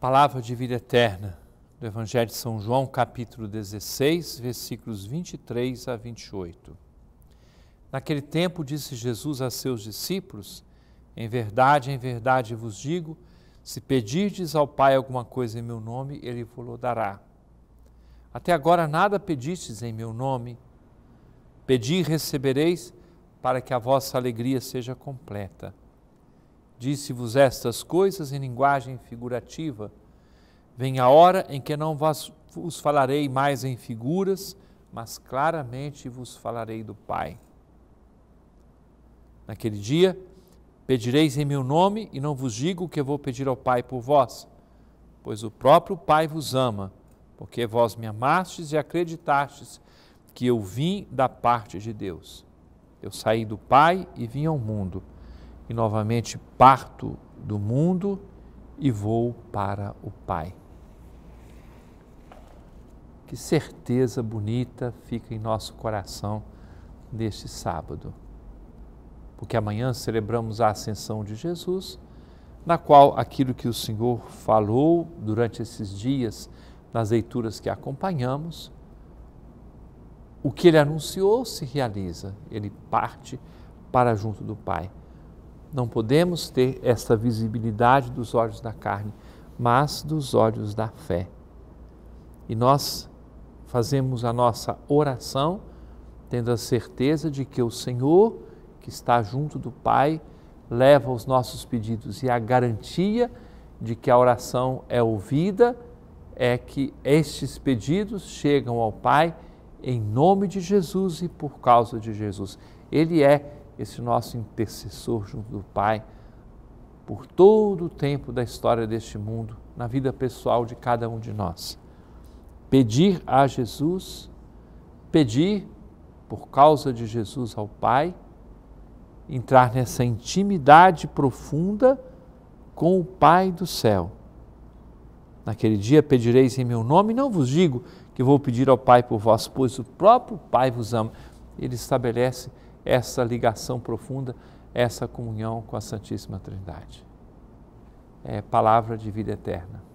Palavra de vida eterna do Evangelho de São João, capítulo 16, versículos 23 a 28. Naquele tempo disse Jesus a seus discípulos: Em verdade, em verdade vos digo, se pedirdes ao Pai alguma coisa em meu nome, ele vos dará. Até agora nada pedistes em meu nome. Pedi e recebereis, para que a vossa alegria seja completa. Disse-vos estas coisas em linguagem figurativa. Vem a hora em que não vos falarei mais em figuras, mas claramente vos falarei do Pai. Naquele dia, pedireis em meu nome, e não vos digo o que eu vou pedir ao Pai por vós, pois o próprio Pai vos ama, porque vós me amastes e acreditastes que eu vim da parte de Deus. Eu saí do Pai e vim ao mundo e novamente parto do mundo e vou para o Pai. Que certeza bonita fica em nosso coração neste sábado, porque amanhã celebramos a ascensão de Jesus, na qual aquilo que o Senhor falou durante esses dias, nas leituras que acompanhamos, o que ele anunciou se realiza, ele parte para junto do Pai. Não podemos ter essa visibilidade dos olhos da carne, mas dos olhos da fé. E nós fazemos a nossa oração tendo a certeza de que o Senhor, que está junto do Pai, leva os nossos pedidos e a garantia de que a oração é ouvida é que estes pedidos chegam ao Pai em nome de Jesus e por causa de Jesus. Ele é esse nosso intercessor junto do Pai, por todo o tempo da história deste mundo, na vida pessoal de cada um de nós. Pedir a Jesus, pedir por causa de Jesus ao Pai, entrar nessa intimidade profunda com o Pai do céu. Naquele dia pedireis em meu nome, não vos digo que vou pedir ao Pai por vós, pois o próprio Pai vos ama. Ele estabelece essa ligação profunda, essa comunhão com a Santíssima Trindade. É palavra de vida eterna.